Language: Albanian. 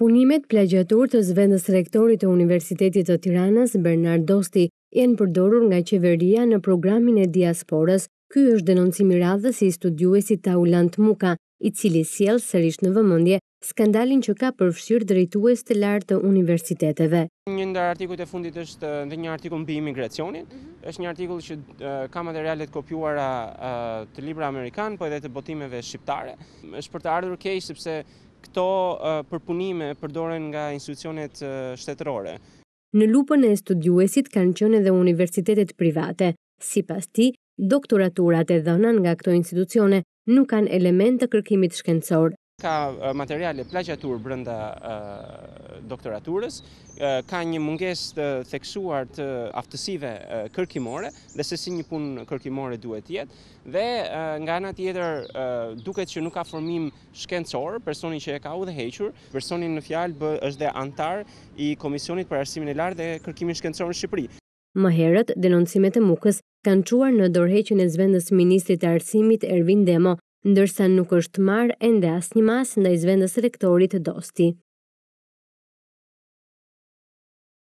Punimet plagjator të zvendës rektorit të Universitetit të Tiranës, Bernard Dosti, jenë përdorur nga qeveria në programin e diasporës, ky është denoncimi radhës i studiuesi Taulant Muka, i cili siel sërish në vëmëndje skandalin që ka përfshirë drejtues të lartë të universiteteve. Një ndër artikut e fundit është eh, dhe një artikull në bi imigracionit, mhm. është një artikull që eh, ka materialet kopjuara eh, të libra Amerikanë, po edhe të botimeve shqiptare. është për të ardhur kej, sepse këto përpunime përdoren nga institucionet shtetërore. Në lupën e studiuesit kanë qënë edhe universitetet private. Si pas ti, doktoraturat e dhëna nga këto institucione nuk kanë element të kërkimit shkencor ka materiale plagjatur brenda doktoraturës, ka një munges të theksuar të aftësive kërkimore dhe se si një punë kërkimore duhet jetë dhe nga nga tjetër duket që nuk ka formim shkencor, personin që e ka u dhe hequr, personin në fjalë bë është dhe antar i Komisionit për Arsimin e Lartë dhe Kërkimin Shkencor në Shqipëri. Më herët, denoncimet e mukës kanë quar në dorheqin e zvendës Ministrit e Arsimit Ervin Demo ndërsa nuk është marë ende asnjë masë në izvendës rektorit e dosti.